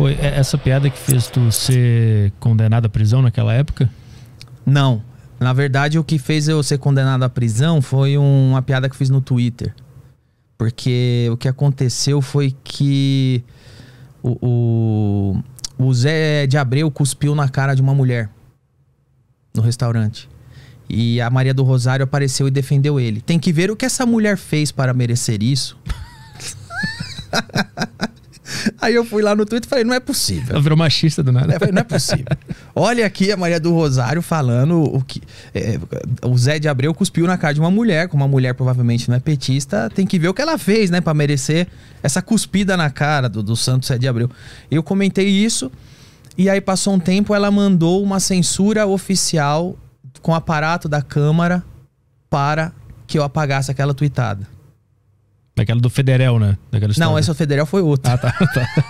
Foi é, essa piada que fez tu ser condenado à prisão naquela época? Não. Na verdade, o que fez eu ser condenado à prisão foi uma piada que fiz no Twitter. Porque o que aconteceu foi que o, o, o Zé de Abreu cuspiu na cara de uma mulher no restaurante. E a Maria do Rosário apareceu e defendeu ele. Tem que ver o que essa mulher fez para merecer isso. Aí eu fui lá no Twitter e falei, não é possível. Ela virou machista do nada. É, falei, não é possível. Olha aqui a Maria do Rosário falando o que. É, o Zé de Abreu cuspiu na cara de uma mulher, como uma mulher provavelmente não é petista, tem que ver o que ela fez, né, para merecer essa cuspida na cara do, do Santo Zé de Abreu. Eu comentei isso, e aí passou um tempo, ela mandou uma censura oficial com aparato da Câmara para que eu apagasse aquela tweetada. Daquela do Federal, né? Daquela Não, essa do Federal foi outra. Ah, tá, tá.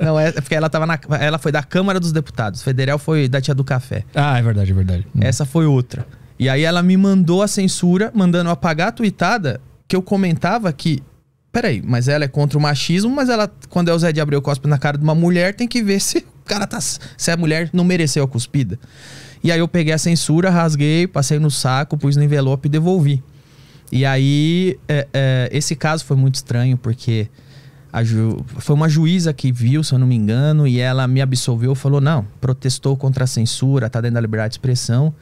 Não, é, é porque ela tava na. Ela foi da Câmara dos Deputados. Federal foi da Tia do Café. Ah, é verdade, é verdade. Hum. Essa foi outra. E aí ela me mandou a censura, mandando apagar a tuitada, que eu comentava que. Peraí, mas ela é contra o machismo, mas ela, quando é o Zé de Abreu cospe na cara de uma mulher, tem que ver se o cara tá. Se a mulher não mereceu a cuspida. E aí eu peguei a censura, rasguei, passei no saco, pus no envelope e devolvi. E aí, é, é, esse caso foi muito estranho, porque ju... foi uma juíza que viu, se eu não me engano, e ela me absolveu, falou: não, protestou contra a censura, tá dentro da liberdade de expressão,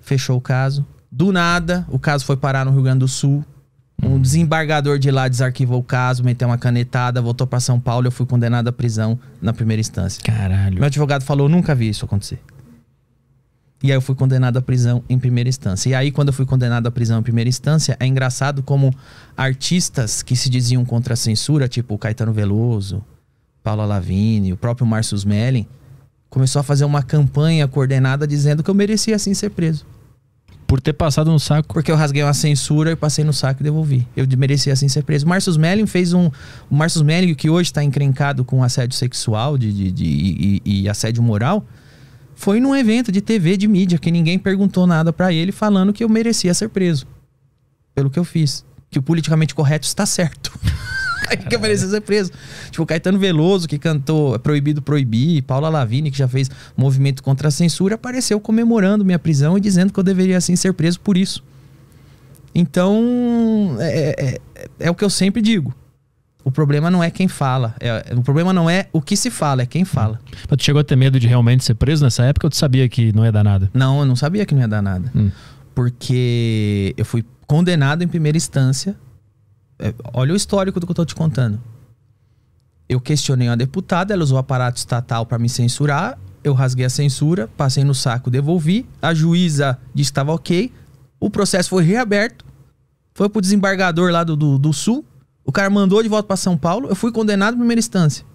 fechou o caso. Do nada, o caso foi parar no Rio Grande do Sul. Um uhum. desembargador de lá desarquivou o caso, meteu uma canetada, voltou para São Paulo. Eu fui condenado à prisão na primeira instância. Caralho. Meu advogado falou: nunca vi isso acontecer. E aí eu fui condenado à prisão em primeira instância. E aí, quando eu fui condenado à prisão em primeira instância, é engraçado como artistas que se diziam contra a censura, tipo Caetano Veloso, Paula Lavigne, o próprio Márcio Smelling, começou a fazer uma campanha coordenada dizendo que eu merecia assim ser preso. Por ter passado no saco. Porque eu rasguei uma censura e passei no saco e devolvi. Eu merecia assim ser preso. Marcius Melling fez um. O Marcius Melling, que hoje está encrencado com assédio sexual de, de, de e, e assédio moral, foi num evento de TV, de mídia, que ninguém perguntou nada para ele, falando que eu merecia ser preso. Pelo que eu fiz. Que o politicamente correto está certo. que eu merecia ser preso. Tipo, Caetano Veloso, que cantou é Proibido Proibir, Paula Lavigne, que já fez movimento contra a censura, apareceu comemorando minha prisão e dizendo que eu deveria, assim, ser preso por isso. Então, é, é, é, é o que eu sempre digo o problema não é quem fala. É, o problema não é o que se fala, é quem fala. Mas tu chegou a ter medo de realmente ser preso nessa época ou tu sabia que não ia dar nada? Não, eu não sabia que não ia dar nada. Hum. Porque eu fui condenado em primeira instância. É, olha o histórico do que eu tô te contando. Eu questionei uma deputada, ela usou o aparato estatal para me censurar. Eu rasguei a censura, passei no saco, devolvi. A juíza disse que estava ok. O processo foi reaberto. Foi pro desembargador lá do, do, do Sul o cara mandou de volta para São Paulo, eu fui condenado em primeira instância.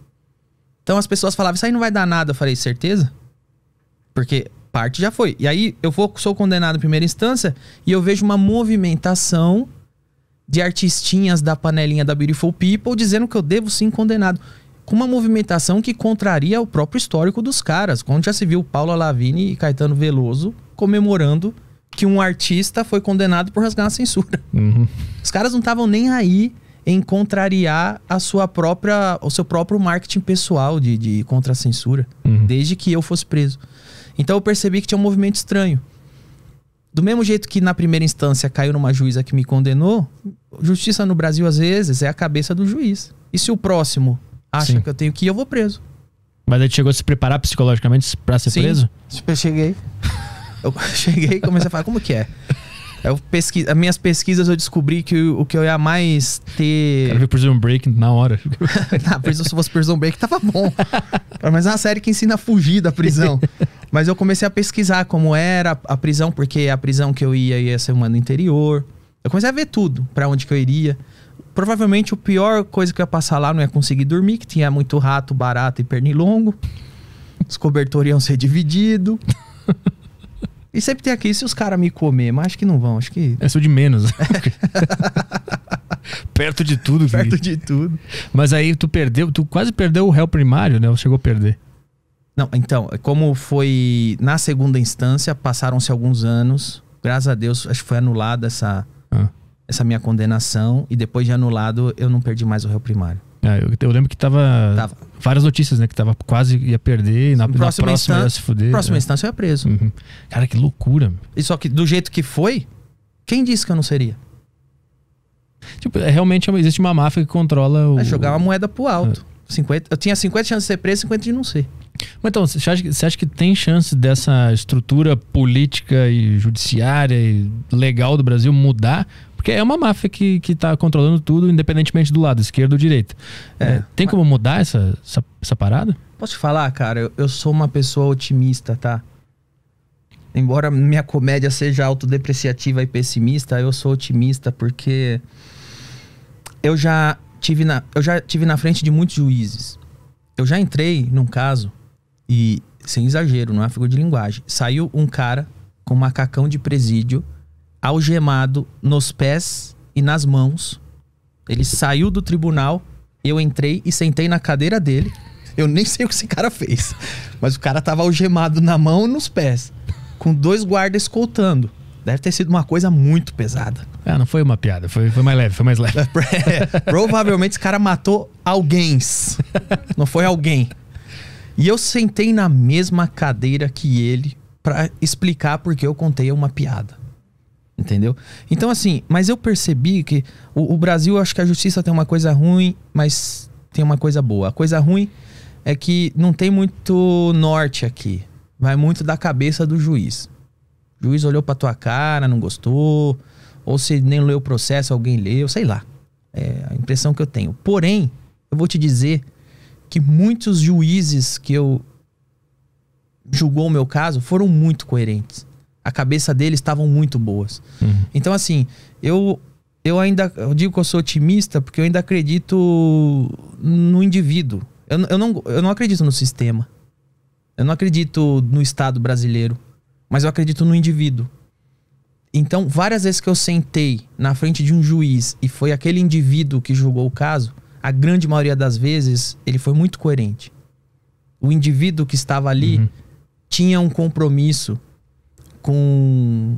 Então as pessoas falavam, isso aí não vai dar nada. Eu falei, certeza? Porque parte já foi. E aí eu vou, sou condenado em primeira instância e eu vejo uma movimentação de artistinhas da panelinha da Beautiful People dizendo que eu devo sim condenado. Com uma movimentação que contraria o próprio histórico dos caras. Quando já se viu Paula Lavigne e Caetano Veloso comemorando que um artista foi condenado por rasgar a censura. Uhum. Os caras não estavam nem aí em contrariar a sua própria, o seu próprio marketing pessoal de, de contracensura, uhum. desde que eu fosse preso. Então eu percebi que tinha um movimento estranho. Do mesmo jeito que na primeira instância caiu numa juíza que me condenou, justiça no Brasil às vezes é a cabeça do juiz. E se o próximo acha Sim. que eu tenho que ir, eu vou preso. Mas aí chegou a se preparar psicologicamente para ser Sim. preso? Eu cheguei. Eu cheguei e comecei a falar, como que é? Eu é pesqui as minhas pesquisas eu descobri que o, o que eu ia mais ter. Quero ver Prison Break na hora. na prisão, se fosse Prison Break, tava bom. Mas é uma série que ensina a fugir da prisão. Mas eu comecei a pesquisar como era a prisão, porque a prisão que eu ia ia ser uma no interior. Eu comecei a ver tudo, para onde que eu iria. Provavelmente o pior coisa que eu ia passar lá não ia conseguir dormir, que tinha muito rato, barata e pernilongo. Os cobertores iam ser divididos. E sempre tem aqui, se os caras me comer, mas acho que não vão, acho que. É sou de menos. Perto de tudo, Perto de tudo. Mas aí tu perdeu, tu quase perdeu o réu primário, né? Ou chegou a perder. Não, então, como foi na segunda instância, passaram-se alguns anos. Graças a Deus, acho que foi anulada essa, ah. essa minha condenação. E depois de anulado, eu não perdi mais o réu primário. É, eu, eu, lembro que tava, tava, várias notícias, né? Que tava quase ia perder e na, na próxima instância, ia se fuder. Próxima é. instância eu ia preso. Uhum. Cara, que loucura. E só que do jeito que foi, quem disse que eu não seria? Tipo, é, realmente é existe uma máfia que controla o. É jogar uma moeda pro alto. É. 50, eu tinha 50 chances de ser preso e 50 de não ser. Mas então, você acha, você acha que tem chance dessa estrutura política e judiciária e legal do Brasil mudar? Porque é uma máfia que, que tá controlando tudo, independentemente do lado, esquerdo ou direito. É, é, tem mas... como mudar essa, essa, essa, parada? Posso te falar, cara? Eu, eu sou uma pessoa otimista, tá? Embora minha comédia seja autodepreciativa e pessimista, eu sou otimista porque eu já tive na, eu já tive na frente de muitos juízes. Eu já entrei num caso e sem exagero, não é figura de linguagem. Saiu um cara com um macacão de presídio algemado nos pés e nas mãos. Ele saiu do tribunal, eu entrei e sentei na cadeira dele. Eu nem sei o que esse cara fez, mas o cara tava algemado na mão e nos pés, com dois guardas escoltando. Deve ter sido uma coisa muito pesada. Ah, não foi uma piada, foi, foi mais leve, foi mais leve. é, provavelmente esse cara matou alguém. Não foi alguém. E eu sentei na mesma cadeira que ele para explicar porque eu contei uma piada. Entendeu? Então, assim, mas eu percebi que o, o Brasil, acho que a justiça tem uma coisa ruim, mas tem uma coisa boa. A coisa ruim é que não tem muito norte aqui. Vai muito da cabeça do juiz. O juiz olhou pra tua cara, não gostou. Ou se nem leu o processo, alguém leu, sei lá. É a impressão que eu tenho. Porém, eu vou te dizer que muitos juízes que eu julgou o meu caso foram muito coerentes a cabeça dele estavam muito boas. Uhum. Então, assim, eu, eu ainda eu digo que eu sou otimista porque eu ainda acredito no indivíduo. Eu, eu, não, eu não acredito no sistema. Eu não acredito no Estado brasileiro. Mas eu acredito no indivíduo. Então, várias vezes que eu sentei na frente de um juiz e foi aquele indivíduo que julgou o caso, a grande maioria das vezes ele foi muito coerente. O indivíduo que estava ali uhum. tinha um compromisso com.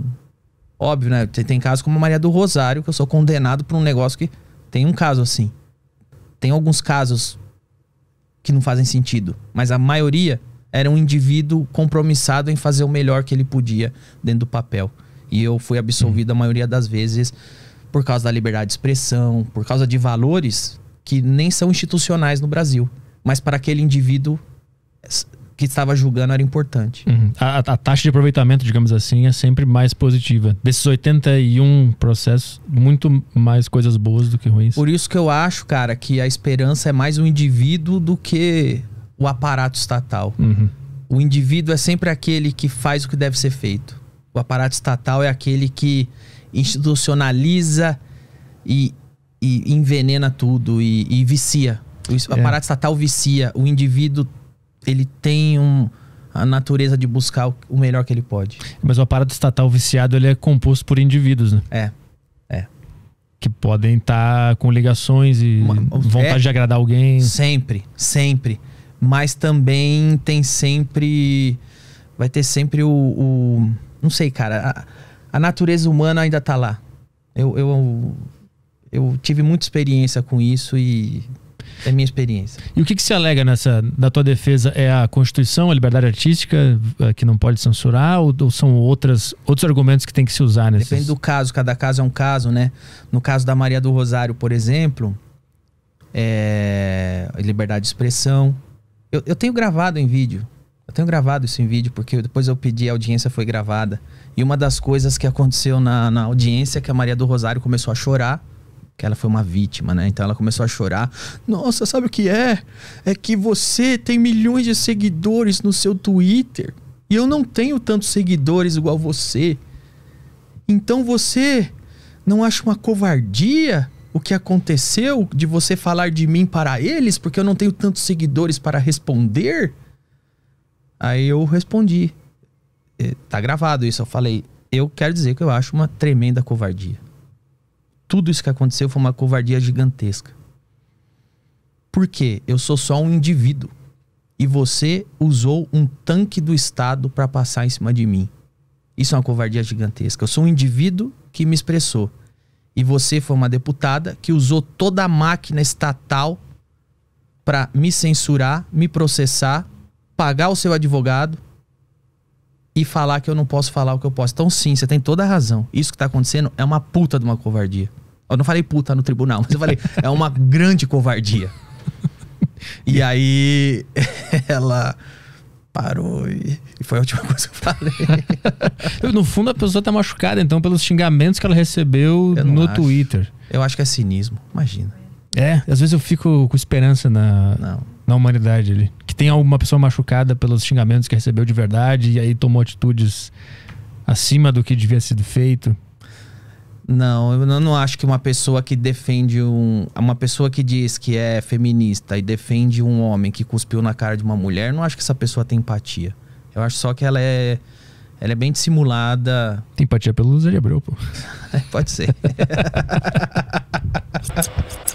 Óbvio, né? Tem, tem casos como a Maria do Rosário, que eu sou condenado por um negócio que. Tem um caso assim. Tem alguns casos que não fazem sentido, mas a maioria era um indivíduo compromissado em fazer o melhor que ele podia dentro do papel. E eu fui absolvido hum. a maioria das vezes por causa da liberdade de expressão, por causa de valores que nem são institucionais no Brasil, mas para aquele indivíduo que estava julgando era importante. Uhum. A, a, taxa de aproveitamento, digamos assim, é sempre mais positiva. Desses 81 processos, muito mais coisas boas do que ruins. Por isso que eu acho, cara, que a esperança é mais um indivíduo do que o aparato estatal. Uhum. O indivíduo é sempre aquele que faz o que deve ser feito. O aparato estatal é aquele que institucionaliza e, e envenena tudo e, e vicia. O é. aparato é. estatal vicia. O indivíduo ele tem um, a natureza de buscar o, melhor que ele pode. Mas o aparato estatal viciado ele é composto por indivíduos, né? É. É. Que podem estar tá com ligações e Uma, vontade é, de agradar alguém. Sempre, sempre. Mas também tem sempre. Vai ter sempre o. o não sei, cara. A, a natureza humana ainda tá lá. eu, eu eu tive muita experiência com isso e é minha experiência. E o que, que se alega nessa da tua defesa é a Constituição, a liberdade artística eh, que não pode censurar ou, ou são outras outros argumentos que tem que se usar Depende do caso, cada caso é um caso, né? No caso da Maria do Rosário, por exemplo, é liberdade de expressão. Eu, eu tenho gravado em vídeo. Eu tenho gravado isso em vídeo porque depois eu pedi, a audiência foi gravada. E uma das coisas que aconteceu na, na audiência é que a Maria do Rosário começou a chorar que ela foi uma vítima, né? Então ela começou a chorar. Nossa, sabe o que é? É que você tem milhões de seguidores no seu Twitter e eu não tenho tantos seguidores igual você. Então você não acha uma covardia o que aconteceu de você falar de mim para eles porque eu não tenho tantos seguidores para responder? Aí eu respondi. É, tá gravado isso, eu falei. Eu quero dizer que eu acho uma tremenda covardia tudo isso que aconteceu foi uma covardia gigantesca. Porque eu sou só um indivíduo e você usou um tanque do Estado para passar em cima de mim. Isso é uma covardia gigantesca. Eu sou um indivíduo que me expressou. E você foi uma deputada que usou toda a máquina estatal para me censurar, me processar, pagar o seu advogado e falar que eu não posso falar o que eu posso. Então, sim, você tem toda a razão. Isso que está acontecendo é uma puta de uma covardia. Eu não falei puta no tribunal, mas eu falei, é uma grande covardia. E aí ela parou e, e, foi a última coisa que eu falei. no fundo, a pessoa tá machucada, então, pelos xingamentos que ela recebeu no acho. Twitter. Eu acho que é cinismo, imagina. É, às vezes eu fico com esperança na, na humanidade ali. Que tem alguma pessoa machucada pelos xingamentos que recebeu de verdade e aí tomou atitudes acima do que devia ser feito. Não, eu não acho que uma pessoa que defende um. Uma pessoa que diz que é feminista e defende um homem que cuspiu na cara de uma mulher, não acho que essa pessoa tem empatia. Eu acho só que ela é. Ela é bem dissimulada. Tem empatia pelo Zé de Abreu, pô. É, pode ser.